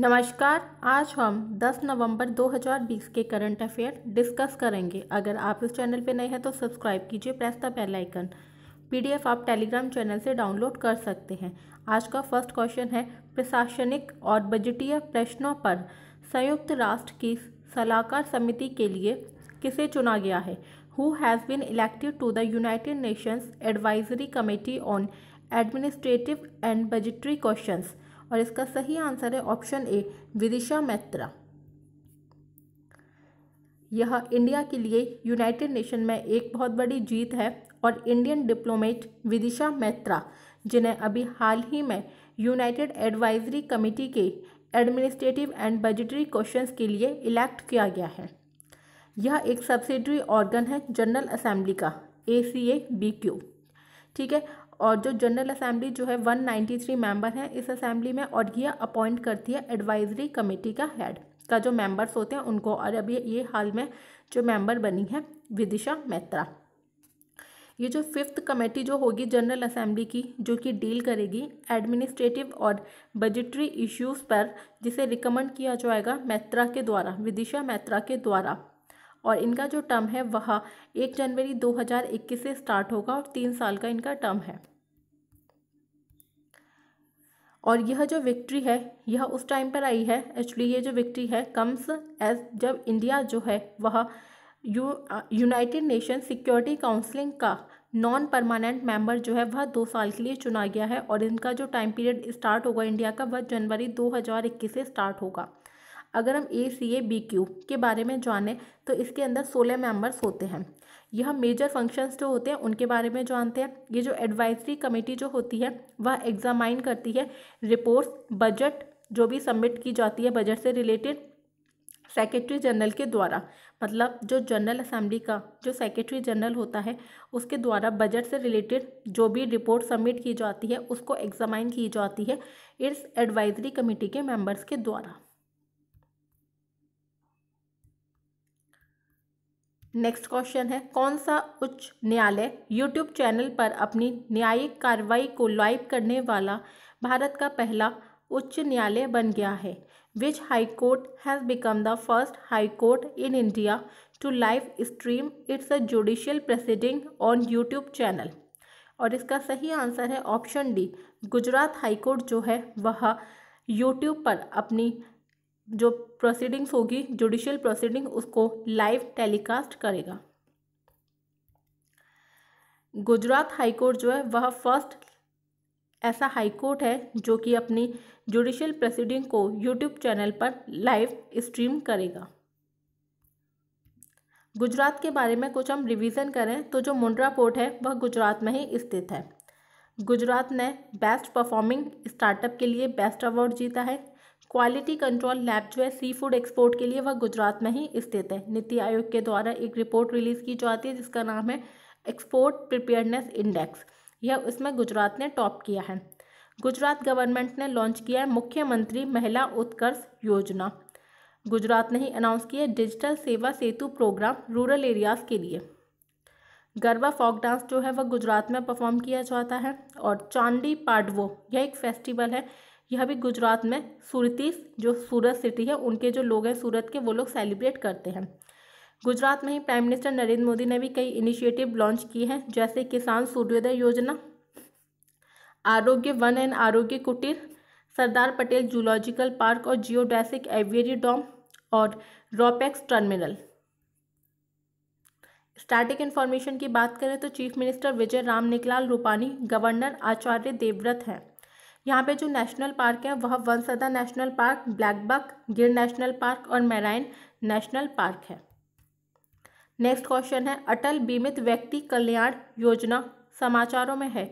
नमस्कार आज हम 10 नवंबर 2020 के करंट अफेयर डिस्कस करेंगे अगर आप इस चैनल पर नए हैं तो सब्सक्राइब कीजिए press the bell icon PDF आप टेलीग्राम चैनल से डाउनलोड कर सकते हैं आज का फर्स्ट क्वेश्चन है प्रशासनिक और बजटीय प्रश्नों पर संयुक्त राष्ट्र की सलाहकार समिति के लिए किसे चुना गया है who has been elected to the United Nations Advisory Committee on Administrative and Budgetary Questions और इसका सही आंसर है ऑप्शन ए विदिशा मैत्रा यह इंडिया के लिए यूनाइटेड नेशन में एक बहुत बड़ी जीत है और इंडियन डिप्लोमेट विदिशा मैत्रा जिन्हें अभी हाल ही में यूनाइटेड एडवाइजरी कमेटी के एडमिनिस्ट्रेटिव एंड बजटरी क्वेश्चंस के लिए इलेक्ट किया गया है यह एक सब्सिडरी ऑर्गन है जनरल असेंबली का A C A B Q ठीक है और जो जनरल असेंबली जो है 193 मेंबर हैं इस असेंबली में और यह अपॉइंट करती है एडवाइजरी कमेटी का हेड का जो मेंबर्स होते हैं उनको और अभी ये हाल में जो मेंबर बनी है विदिशा मेहत्रा ये जो फिफ्थ कमेटी जो होगी जनरल असेंबली की जो कि डील करेगी एडमिनिस्ट्रेटिव और बजटरी इश्यूज़ पर जिसे रिकमेंड किया जाएगा मेहत्रा के द्वारा विदिशा मेहत्रा के द्वारा और इनका जो टर्म है वह एक जनवरी 2021 से स्टार्ट होगा और तीन साल का इनका टर्म है और यह जो विक्ट्री है यह उस टाइम पर आई है एक्चुअली ये जो विक्ट्री है कम्स एज जब इंडिया जो है वह U United Nation Security counselling का नॉन परमानेंट मेंबर जो है वह दो साल के लिए चुना गया है और इनका जो टाइम पीरियड स्टार्ट होगा इंडिया का वह जनवरी 2021 से स्टार्ट होगा अगर हम ए सी ए बी क्यू के बारे में जानें तो इसके अंदर सोलह मेंबर्स होते हैं यह मेजर फंक्शंस जो होते हैं उनके बारे में जानते हैं ये जो एडवाइजरी कमेटी जो होती है वह एग्जामाइन करती है रिपोर्ट्स बजट जो भी सबमिट की जाती है बजट से रिलेटेड सेक्रेटरी जनरल के द्वारा मतलब जो जनरल असेंबली का जो सेक्रेटरी जनरल होता है उसके द्वारा बजट से रिलेटेड जो भी रिपोर्ट सबमिट की जाती है उसको एग्जामाइन की जाती है इस एडवाइजरी कमेटी के मेंबर्स के द्वारा नेक्स्ट क्वेश्चन है कौन सा उच्च न्यायालय यूट्यूब चैनल पर अपनी न्यायिक कार्रवाई को लाइव करने वाला भारत का पहला उच्च न्यायालय बन गया है which high court has become the first high court in India to live stream its a judicial proceeding on YouTube channel और इसका सही आंसर है ऑप्शन डी गुजरात हाईकोर्ट जो है वह यूट्यूब पर अपनी जो प्रोसीडिंग्स होगी जुडिशियल प्रोसीडिंग उसको लाइव टेलीकास्ट करेगा गुजरात हाईकोर्ट जो है वह फर्स्ट ऐसा हाईकोर्ट है जो कि अपनी जुडिशियल प्रोसीडिंग को यूट्यूब चैनल पर लाइव स्ट्रीम करेगा गुजरात के बारे में कुछ हम रिवीजन करें तो जो मुंड्रा पोर्ट है वह गुजरात में ही स्थित है गुजरात ने बेस्ट परफॉर्मिंग स्टार्टअप के लिए बेस्ट अवार्ड जीता है क्वालिटी कंट्रोल लैब जो है सी फूड एक्सपोर्ट के लिए वह गुजरात में ही स्थित है नीति आयोग के द्वारा एक रिपोर्ट रिलीज़ की जाती है जिसका नाम है एक्सपोर्ट प्रिपेयरनेस इंडेक्स यह उसमें गुजरात ने टॉप किया है गुजरात गवर्नमेंट ने लॉन्च किया है मुख्यमंत्री महिला उत्कर्ष योजना गुजरात ने ही अनाउंस किया डिजिटल सेवा सेतु प्रोग्राम रूरल एरियाज़ के लिए गरबा फोक डांस जो है वह गुजरात में परफॉर्म किया जाता है और चांदी पाडवो यह एक फेस्टिवल है यह भी गुजरात में सूरतीस जो सूरत सिटी है उनके जो लोग हैं सूरत के वो लोग सेलिब्रेट करते हैं गुजरात में ही प्राइम मिनिस्टर नरेंद्र मोदी ने भी कई इनिशिएटिव लॉन्च किए हैं जैसे किसान सूर्योदय योजना आरोग्य one and Arogya Kutir Sardar Patel zoological park और जियोडेसिक एवियरी डॉम और रॉपेक्स टर्मिनल स्टैटिक इन्फॉर्मेशन की बात करें तो चीफ मिनिस्टर विजय राम निकलाल रूपानी गवर्नर आचार्य देवव्रत हैं यहाँ पे जो नेशनल पार्क हैं वह Vansda national park blackbuck Gir national park और मैराइन नेशनल पार्क है नेक्स्ट क्वेश्चन है अटल बीमित व्यक्ति कल्याण योजना समाचारों में है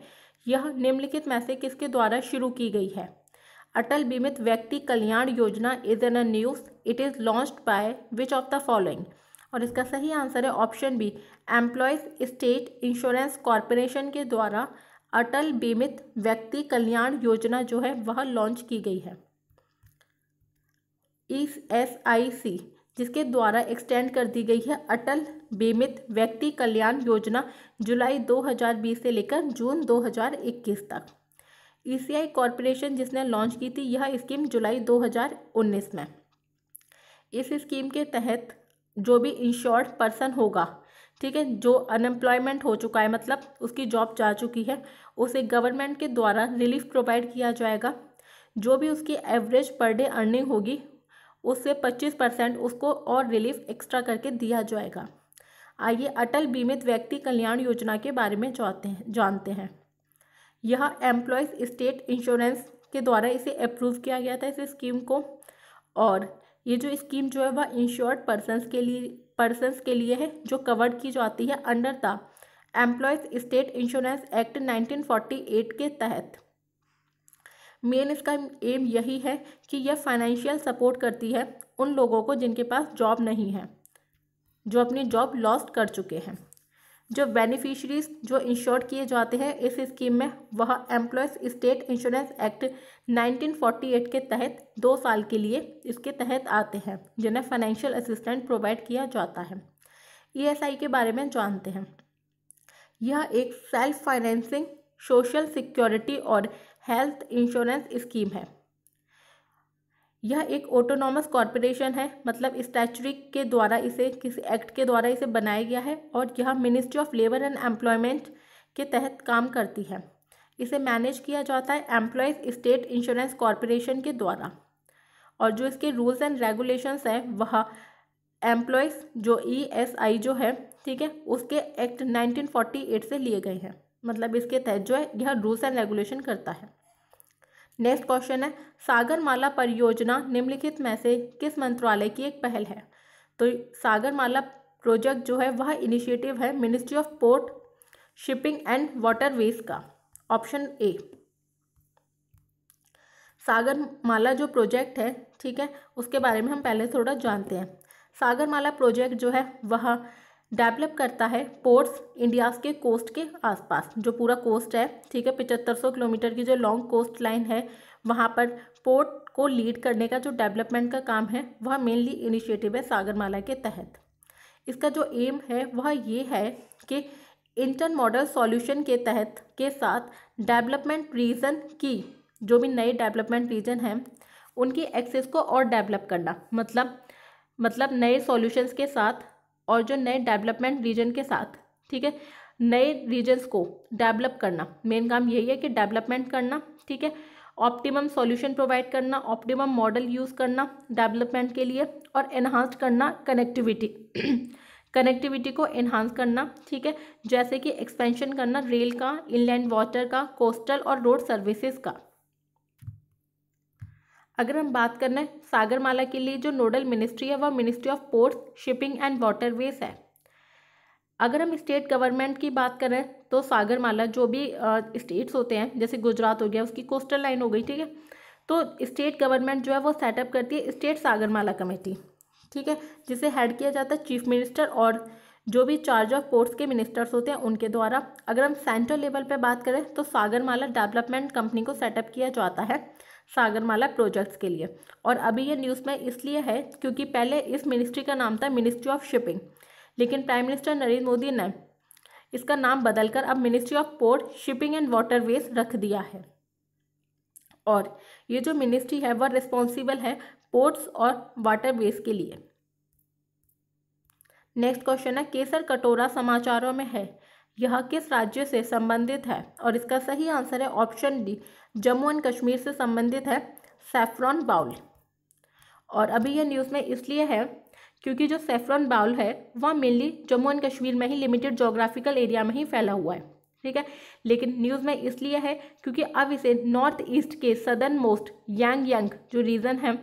यह निम्नलिखित में से किसके द्वारा शुरू की गई है अटल बीमित व्यक्ति कल्याण योजना is in a news it is launch by which of the following और इसका सही आंसर है option B employees state insurance corporation के द्वारा अटल बीमित व्यक्ति कल्याण योजना जो है वह लॉन्च की गई है इस एस आई सी जिसके द्वारा एक्सटेंड कर दी गई है अटल बीमित व्यक्ति कल्याण योजना जुलाई 2020 से लेकर जून 2021 तक ई सी आई कॉरपोरेशन जिसने लॉन्च की थी यह स्कीम जुलाई 2019 में इस स्कीम के तहत जो भी इंश्योर्ड पर्सन होगा ठीक है जो अनएम्प्लॉयमेंट हो चुका है मतलब उसकी जॉब जा चुकी है उसे गवर्नमेंट के द्वारा रिलीफ प्रोवाइड किया जाएगा जो भी उसकी एवरेज पर डे अर्निंग होगी उससे पच्चीस परसेंट उसको और रिलीफ एक्स्ट्रा करके दिया जाएगा आइए अटल बीमित व्यक्ति कल्याण योजना के बारे में जानते हैं जानते हैं यह एम्प्लॉयज़ स्टेट इंश्योरेंस के द्वारा इसे अप्रूव किया गया था इस स्कीम को और ये जो स्कीम जो है वह इंश्योर्ड पर्सनस के लिए पर्सनस के लिए है जो कवर की जाती है under the employees state insurance act 1948 के तहत मेन इसका एम यही है कि यह फाइनेंशियल सपोर्ट करती है उन लोगों को जिनके पास जॉब नहीं है जो अपनी जॉब लॉस्ट कर चुके हैं जो बेनिफिशरीज जो इंश्योर किए जाते हैं इस स्कीम में वह एम्प्लॉयज स्टेट इंश्योरेंस एक्ट 1948 के तहत दो साल के लिए इसके तहत आते हैं जिन्हें फाइनेंशियल असिस्टेंट प्रोवाइड किया जाता है ईएसआई e के बारे में जानते हैं यह एक सेल्फ फाइनेंसिंग सोशल सिक्योरिटी और हेल्थ इंश्योरेंस स्कीम है यह एक ऑटोनॉमस कॉरपोरेशन है मतलब स्टैचरी के द्वारा इसे किसी एक्ट के द्वारा इसे बनाया गया है और यह ministry of labour and employment के तहत काम करती है इसे मैनेज किया जाता है एम्प्लॉयज़ स्टेट इंश्योरेंस कॉरपोरेशन के द्वारा और जो इसके रूल्स एंड रेगुलेशंस हैं वह एम्प्लॉयज़ जो ई एस आई जो है ठीक है उसके एक्ट 1948 से लिए गए हैं मतलब इसके तहत जो है यह रूल्स एंड रेगुलेशन करता है नेक्स्ट क्वेश्चन है सागरमाला परियोजना निम्नलिखित में से किस मंत्रालय की एक पहल है तो सागरमाला प्रोजेक्ट जो है वह इनिशिएटिव है ministry of port shipping and waterways का ऑप्शन ए सागरमाला जो प्रोजेक्ट है ठीक है उसके बारे में हम पहले थोड़ा जानते हैं सागरमाला प्रोजेक्ट जो है वह डेवलप करता है पोर्ट्स इंडिया के कोस्ट के आसपास जो पूरा कोस्ट है ठीक है पिचहत्तर सौ किलोमीटर की जो लॉन्ग कोस्ट लाइन है वहाँ पर पोर्ट को लीड करने का जो डेवलपमेंट का काम है वह मेनली इनिशिएटिव है सागरमाला के तहत इसका जो एम है वह ये है कि इंटर मॉडल सॉल्यूशन के तहत के साथ डेवलपमेंट रीजन की जो भी नए डेवलपमेंट रीजन हैं उनकी एक्सेस को और डेवलप करना मतलब मतलब नए सॉल्यूशंस के साथ और जो नए डेवलपमेंट रीजन के साथ ठीक है नए रीजन्स को डेवलप करना मेन काम यही है कि डेवलपमेंट करना ठीक है ऑप्टिमम सॉल्यूशन प्रोवाइड करना ऑप्टिमम मॉडल यूज़ करना डेवलपमेंट के लिए और इन्हांस करना कनेक्टिविटी कनेक्टिविटी को एनहांस करना ठीक है जैसे कि एक्सपेंशन करना रेल का इनलैंड वाटर का कोस्टल और रोड सर्विसेज का अगर हम बात करना है सागरमाला के लिए जो नोडल मिनिस्ट्री है वह ministry of ports shipping and waterways है अगर हम स्टेट गवर्नमेंट की बात करें तो सागरमाला जो भी स्टेट्स होते हैं जैसे गुजरात हो गया उसकी कोस्टल लाइन हो गई ठीक है तो स्टेट गवर्नमेंट जो है वो सेटअप करती है स्टेट सागरमाला कमेटी ठीक है जिसे हेड किया जाता है चीफ मिनिस्टर और जो भी चार्ज ऑफ पोर्ट्स के मिनिस्टर्स होते हैं उनके द्वारा अगर हम सेंट्रल लेवल पर बात करें तो सागरमाला डेवलपमेंट कंपनी को सेटअप किया जाता है सागरमाला प्रोजेक्ट्स के लिए और अभी ये न्यूज़ में इसलिए है क्योंकि पहले इस मिनिस्ट्री का नाम था मिनिस्ट्री ऑफ शिपिंग लेकिन प्राइम मिनिस्टर नरेंद्र मोदी ने इसका नाम बदलकर अब ministry of port shipping and water रख दिया है और ये जो मिनिस्ट्री है वह रिस्पॉन्सिबल है पोर्ट्स और वाटर के लिए नेक्स्ट क्वेश्चन है केसर कटोरा समाचारों में है यह किस राज्य से संबंधित है और इसका सही आंसर है option D Jammu and Kashmir से संबंधित है सेफ्रॉन बाउल और अभी यह न्यूज़ में इसलिए है क्योंकि जो सेफ्रॉन बाउल है वह मेनली जम्मू एंड कश्मीर में ही लिमिटेड जोग्राफिकल एरिया में ही फैला हुआ है ठीक है लेकिन न्यूज़ में इसलिए है क्योंकि अब इसे नॉर्थ ईस्ट के सदर्न मोस्ट यांग यंग जो रीजन है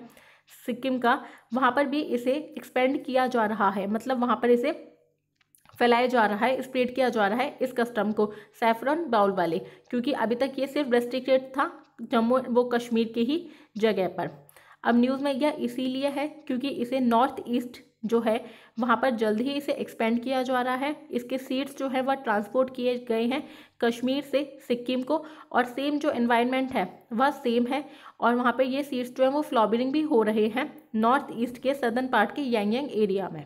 सिक्किम का वहाँ पर भी इसे एक्सपेंड किया जा रहा है मतलब वहाँ पर इसे फैलाया जा रहा है स्प्रेड किया जा रहा है इस कस्टम को सैफरन बाउल वाले क्योंकि अभी तक ये सिर्फ रेस्ट्रिक्टेड था जम्मू वो कश्मीर के ही जगह पर अब न्यूज़ में यह इसीलिए है क्योंकि इसे नॉर्थ ईस्ट जो है वहाँ पर जल्द ही इसे एक्सपेंड किया जा रहा है इसके सीड्स जो है वह ट्रांसपोर्ट किए गए हैं कश्मीर से सिक्किम को और सेम जो इन्वायरमेंट है वह सेम है और वहाँ पर ये सीड्स जो है वो फ्लॉबरिंग भी हो रहे हैं नॉर्थ ईस्ट के सदर्न पार्ट के यांग यांग एरिया में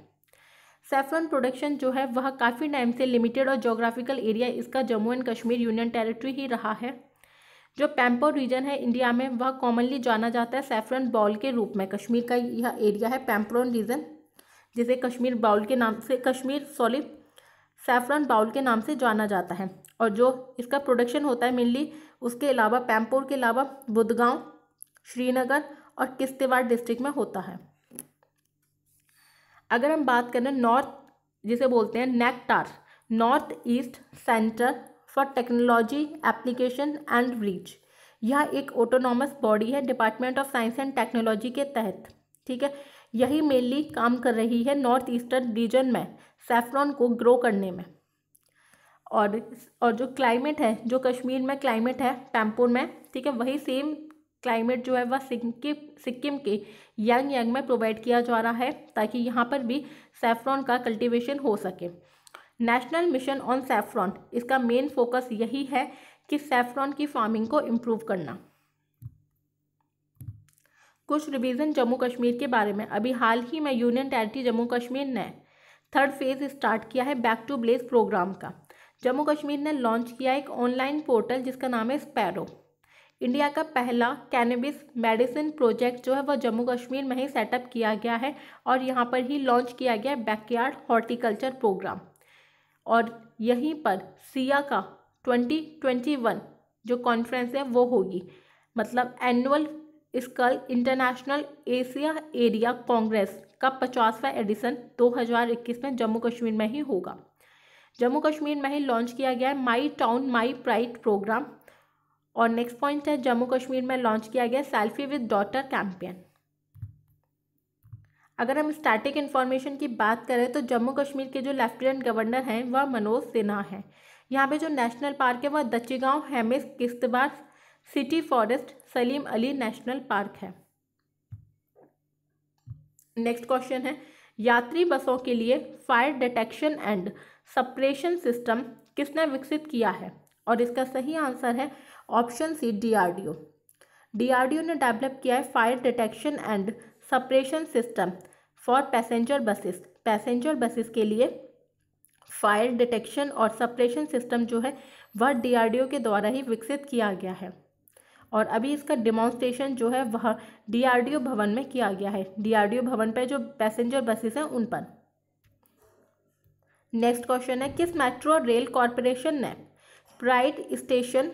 सेफ्रॉन प्रोडक्शन जो है वह काफ़ी टाइम से लिमिटेड और जोग्राफिकल एरिया इसका Jammu and Kashmir union territory ही रहा है जो पैम्पो रीजन है इंडिया में वह कॉमनली जाना जाता है सेफ्रन बाउल के रूप में कश्मीर का यह एरिया है पैम्प्रोन रीजन जिसे कश्मीर बाउल के नाम से कश्मीर सॉरी सेफ्रन बाउल के नाम से जाना जाता है और जो इसका प्रोडक्शन होता है मेनली उसके अलावा पैम्पोर के अलावा बुधगांव श्रीनगर और किश्तवाड़ डिस्ट्रिक्ट में होता है अगर हम बात करें नॉर्थ जिसे बोलते हैं NECTAR north east centre for technology application and reach यह एक ऑटोनॉमस बॉडी है department of science and technology के तहत ठीक है यही मेनली काम कर रही है नॉर्थ ईस्टर्न रीजन में सेफ्रॉन को ग्रो करने में और और जो क्लाइमेट है जो कश्मीर में क्लाइमेट है टैम्पुर में ठीक है वही सेम क्लाइमेट जो है वह सिक्किम सिक्किम के यंग यंग में प्रोवाइड किया जा रहा है ताकि यहाँ पर भी सैफ्रॉन का कल्टीवेशन हो सके नेशनल मिशन ऑन सेफ्रॉन इसका मेन फोकस यही है कि सैफ्रॉन की फार्मिंग को इम्प्रूव करना कुछ रिवीजन जम्मू कश्मीर के बारे में अभी हाल ही में यूनियन टेरिटरी जम्मू कश्मीर ने थर्ड फेज स्टार्ट किया है बैक टू ब्लेस प्रोग्राम का जम्मू कश्मीर ने लॉन्च किया एक ऑनलाइन पोर्टल जिसका नाम है स्पैरो इंडिया का पहला कैनबिस मेडिसिन प्रोजेक्ट जो है वह जम्मू कश्मीर में ही सेटअप किया गया है और यहाँ पर ही लॉन्च किया गया है बैकयार्ड हॉर्टिकल्चर प्रोग्राम और यहीं पर सिया का 2021 जो कॉन्फ्रेंस है वो होगी मतलब annual Skal International Asia area congress का पचासवा एडिशन 2021 में जम्मू कश्मीर में ही होगा जम्मू कश्मीर में ही लॉन्च किया गया है my town my pride programme और नेक्स्ट पॉइंट है जम्मू कश्मीर में लॉन्च किया गया सेल्फी विद डॉटर कैंपेन अगर हम स्टैटिक इन्फॉर्मेशन की बात करें तो जम्मू कश्मीर के जो लेफ्टिनेंट गवर्नर हैं वह मनोज सिन्हा हैं यहाँ पे जो नेशनल पार्क है वह Dachigam Hemis Kishtwar city forest Salim Ali national park है नेक्स्ट क्वेश्चन है यात्री बसों के लिए fire detection and suppression system किसने विकसित किया है और इसका सही आंसर है ऑप्शन सी डीआरडीओ डीआरडीओ ने डेवलप किया है fire detection and suppression system for passenger buses passenger buses के लिए फायर डिटेक्शन और सपरेशन सिस्टम जो है वह डीआरडीओ के द्वारा ही विकसित किया गया है और अभी इसका डिमॉन्स्ट्रेशन जो है वह डीआरडीओ भवन में किया गया है डीआरडीओ भवन पर जो पैसेंजर बसेस हैं उन पर नेक्स्ट क्वेश्चन है किस मेट्रो रेल कॉरपोरेशन ने प्राइड स्टेशन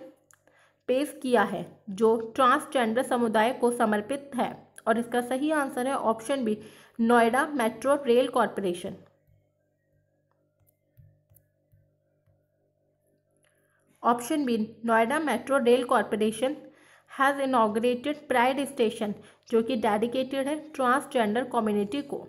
पेश किया है जो ट्रांसजेंडर समुदाय को समर्पित है और इसका सही आंसर है option B Noida metro rail corporation option B Noida metro rail corporation has inaugurated pride station जो कि डेडिकेटेड है ट्रांसजेंडर कम्युनिटी को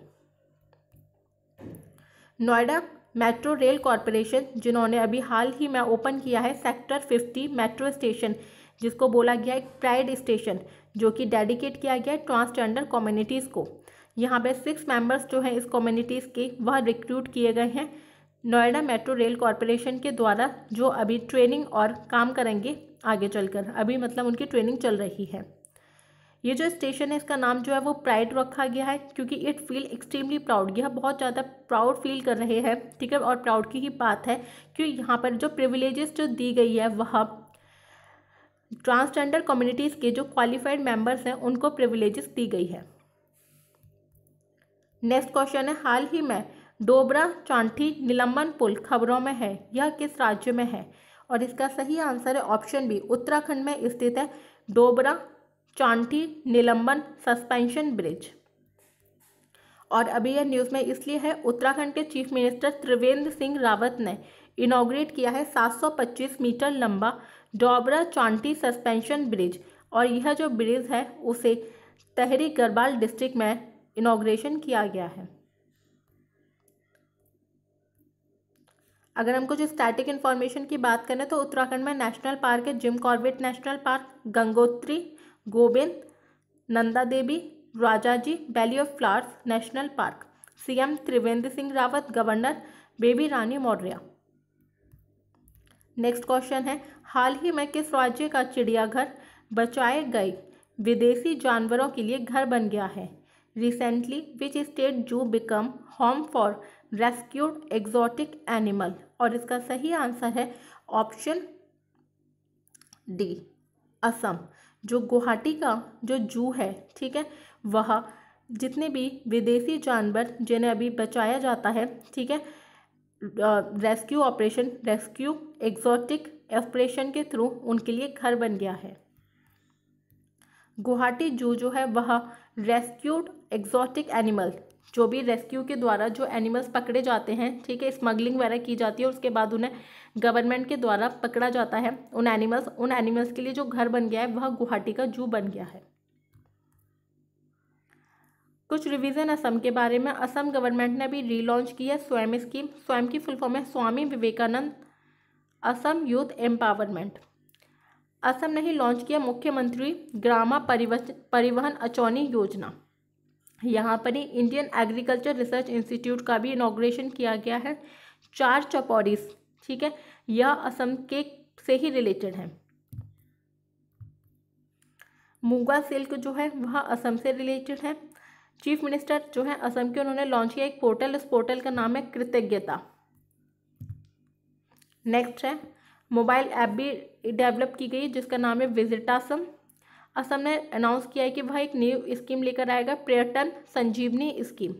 नोएडा मेट्रो रेल कॉरपोरेशन जिन्होंने अभी हाल ही में ओपन किया है सेक्टर फिफ्टी मेट्रो स्टेशन जिसको बोला गया एक प्राइड स्टेशन जो कि डेडिकेट किया गया ट्रांसजेंडर कम्युनिटीज़ को यहाँ पे सिक्स मेंबर्स जो हैं इस कम्युनिटीज़ के वह रिक्रूट किए गए हैं नोएडा मेट्रो रेल कॉरपोरेशन के द्वारा जो अभी ट्रेनिंग और काम करेंगे आगे चलकर अभी मतलब उनकी ट्रेनिंग चल रही है ये जो स्टेशन है इसका नाम जो है वो प्राइड रखा गया है क्योंकि इट फील एक्सट्रीमली प्राउड यह बहुत ज़्यादा प्राउड फील कर रहे हैं ठीक है और प्राउड की ही बात है कि यहाँ पर जो प्रिविलेजेस जो दी गई है वह ट्रांसजेंडर कम्युनिटीज़ के जो क्वालिफाइड मेंबर्स हैं उनको प्रिविलेजेस दी गई है नेक्स्ट क्वेश्चन है हाल ही में डोबरा चांठी निलंबन पुल खबरों में है यह किस राज्य में है और इसका सही आंसर है ऑप्शन बी उत्तराखंड में स्थित है डोबरा चांटी निलंबन सस्पेंशन ब्रिज और अभी यह न्यूज़ में इसलिए है उत्तराखंड के चीफ मिनिस्टर त्रिवेंद्र सिंह रावत ने इनाग्रेट किया है 725 मीटर लंबा डोबरा चांटी सस्पेंशन ब्रिज और यह जो ब्रिज है उसे तहरी गरबाल डिस्ट्रिक्ट में इनाग्रेशन किया गया है अगर हम कुछ स्टैटिक इन्फॉर्मेशन की बात करें तो उत्तराखंड में नेशनल पार्क है Jim Corbett national park Gangotri Govind Nanda Devi Rajaji valley of flowers national park CM Trivendra Singh Rawat governor Baby Rani Maurya next question है हाल ही में किस राज्य का चिड़ियाघर बचाए गए विदेशी जानवरों के लिए घर बन गया है recently which state zoo become home for rescued exotic animal और इसका सही आंसर है ऑप्शन डी असम जो गुवाहाटी का जो जू है ठीक है वह जितने भी विदेशी जानवर जिन्हें अभी बचाया जाता है ठीक है rescue operation rescue exotic operation के थ्रू उनके लिए घर बन गया है गुवाहाटी जू जो है वह रेस्क्यूड एग्जॉटिक एनिमल जो भी रेस्क्यू के द्वारा जो एनिमल्स पकड़े जाते हैं ठीक है स्मगलिंग वगैरह की जाती है और उसके बाद उन्हें गवर्नमेंट के द्वारा पकड़ा जाता है उन एनिमल्स उन एनिमल्स के लिए जो घर बन गया है वह गुवाहाटी का जू बन गया है कुछ रिवीजन असम के बारे में असम गवर्नमेंट ने अभी रीलॉन्च की है स्वयं स्कीम स्वयं की फुल फॉर्म है स्वामी विवेकानंद असम यूथ एम्पावरमेंट असम ने ही लॉन्च किया मुख्यमंत्री ग्रामा परिवहन अचौनी योजना यहाँ पर ही इंडियन एग्रीकल्चर रिसर्च इंस्टीट्यूट का भी इनाग्रेशन किया गया है चार चपौरीज ठीक है यह असम के से ही रिलेटेड है मूगा सिल्क जो है वह असम से रिलेटेड है चीफ मिनिस्टर जो है असम के उन्होंने लॉन्च किया एक पोर्टल इस पोर्टल का नाम है कृतज्ञता नेक्स्ट है मोबाइल ऐप भी डेवलप की गई जिसका नाम है विजिटासम असम ने अनाउंस किया है कि वह एक न्यू स्कीम लेकर आएगा पर्यटन संजीवनी स्कीम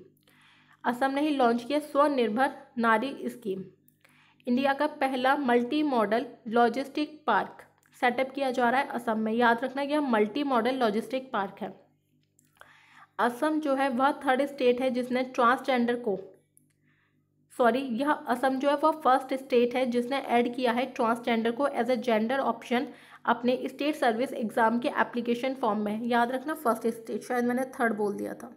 असम ने ही लॉन्च किया स्वनिर्भर नारी स्कीम इंडिया का पहला multi model logistic park setup किया जा रहा है असम में याद रखना यह मल्टी मॉडल लॉजिस्टिक पार्क है असम जो है वह थर्ड स्टेट है जिसने ट्रांसजेंडर को सॉरी यह असम जो है वह फर्स्ट स्टेट है जिसने ऐड किया है ट्रांसजेंडर को एज अ जेंडर ऑप्शन अपने स्टेट सर्विस एग्ज़ाम के एप्लीकेशन फॉर्म में याद रखना फर्स्ट स्टेट शायद मैंने थर्ड बोल दिया था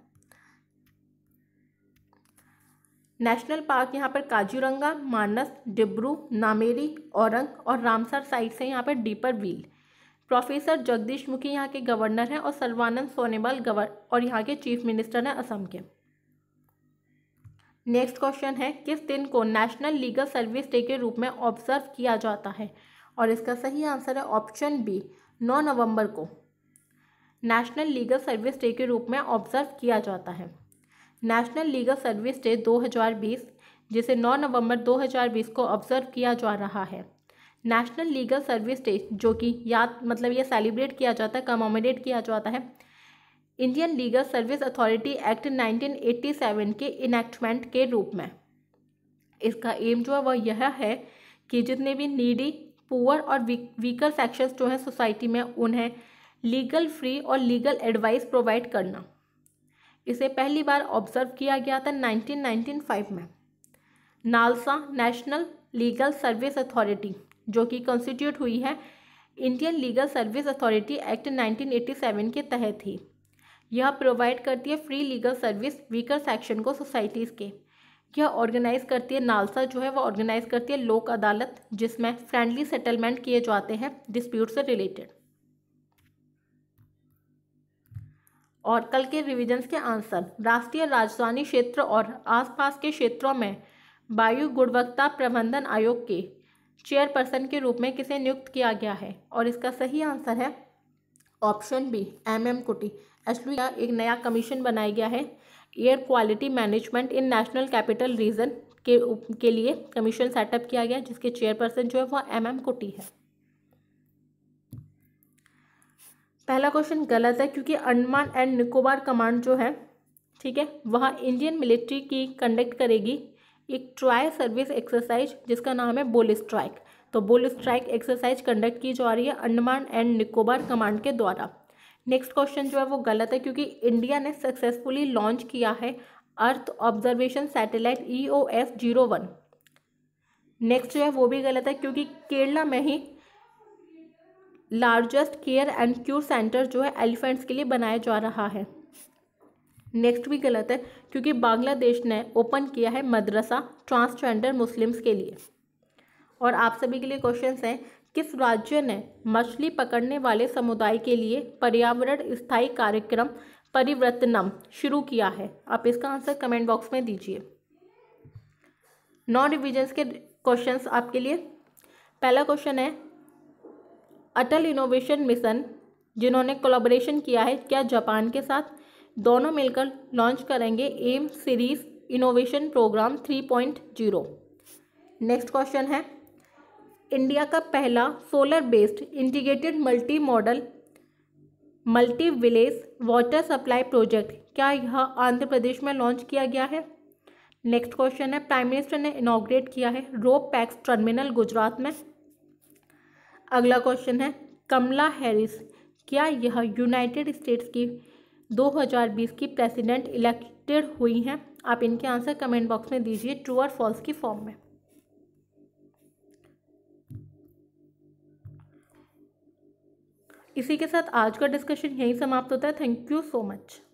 नेशनल पार्क यहाँ पर काजूरंगा मानस डिब्रू नामेरी औरंग और रामसर साइट से यहाँ पर डीपर व्हील प्रोफेसर जगदीश मुखी यहाँ के गवर्नर हैं और सर्वानंद सोनेवाल गवर और यहाँ के चीफ मिनिस्टर हैं असम के नेक्स्ट क्वेश्चन है किस दिन को नेशनल लीगल सर्विस डे के रूप में ऑब्जर्व किया जाता है और इसका सही आंसर है ऑप्शन बी नौ नवंबर को नेशनल लीगल सर्विस डे के रूप में ऑब्जर्व किया जाता है नेशनल लीगल सर्विस डे 2020 जिसे 9 नवंबर 2020 को ऑब्जर्व किया जा रहा है नेशनल लीगल सर्विस डे जो कि याद मतलब ये सेलिब्रेट किया जाता है कमोमोडेट किया जाता है Indian legal service authority act 1987 के इनैक्टमेंट के रूप में इसका एम जो है वह यह है कि जितने भी नीडी पुअर और वीकर सेक्शंस जो हैं सोसाइटी में उन्हें लीगल फ्री और लीगल एडवाइस प्रोवाइड करना इसे पहली बार ऑब्जर्व किया गया था 1995 में NALSA national legal service authority जो कि कॉन्स्टिट्यूट हुई है Indian legal service authority act 1987 के तहत ही यह प्रोवाइड करती है free legal service weaker section को सोसाइटीज़ के यह ऑर्गेनाइज करती है नालसा जो है वह ऑर्गेनाइज करती है लोक अदालत जिसमें फ्रेंडली सेटलमेंट किए जाते हैं डिस्प्यूट से रिलेटेड और कल के रिविजन्स के आंसर राष्ट्रीय राजधानी क्षेत्र और आसपास के क्षेत्रों में वायु गुणवत्ता प्रबंधन आयोग के चेयरपर्सन के रूप में किसे नियुक्त किया गया है और इसका सही आंसर है ऑप्शन बी एम एम कुटी एचलू एक नया कमीशन बनाया गया है air quality management in national capital region के के लिए कमीशन सेटअप किया गया जिसके चेयरपर्सन जो है वह एम एम कोटी है पहला क्वेश्चन गलत है क्योंकि अंडमान एंड निकोबार कमांड जो है ठीक है वह इंडियन मिलिट्री की कंडक्ट करेगी एक ट्राई सर्विस एक्सरसाइज जिसका नाम है बोल स्ट्राइक तो बोल स्ट्राइक एक्सरसाइज कंडक्ट की जा रही है अंडमान एंड निकोबार कमांड के द्वारा नेक्स्ट क्वेश्चन जो है वो गलत है क्योंकि इंडिया ने सक्सेसफुली लॉन्च किया है earth observation satellite E O S zero one next जो है वो भी गलत है क्योंकि केरला में ही largest care and cure centre जो है एलिफेंट्स के लिए बनाया जा रहा है नेक्स्ट भी गलत है क्योंकि बांग्लादेश ने ओपन किया है मदरसा ट्रांसजेंडर मुस्लिम्स के लिए और आप सभी के लिए क्वेश्चंस हैं किस राज्य ने मछली पकड़ने वाले समुदाय के लिए पर्यावरण स्थायी कार्यक्रम परिवर्तनम शुरू किया है आप इसका आंसर कमेंट बॉक्स में दीजिए नॉन रिविजन्स के क्वेश्चंस आपके लिए पहला क्वेश्चन है अटल इनोवेशन मिशन जिन्होंने कोलाबोरेशन किया है क्या जापान के साथ दोनों मिलकर लॉन्च करेंगे M series innovation programme three point zero next question है इंडिया का पहला solar based integrated multi model multi village water supply project क्या यह आंध्र प्रदेश में लॉन्च किया गया है नेक्स्ट क्वेश्चन है प्राइम मिनिस्टर ने इनाग्रेट किया है रो पैक्स टर्मिनल गुजरात में अगला क्वेश्चन है कमला हैरिस क्या यह यूनाइटेड स्टेट्स की 2020 की प्रेसिडेंट इलेक्टेड हुई हैं आप इनके आंसर कमेंट बॉक्स में दीजिए ट्रू और फॉल्स की फॉर्म में इसी के साथ आज का डिस्कशन यहीं समाप्त होता है थैंक यू सो मच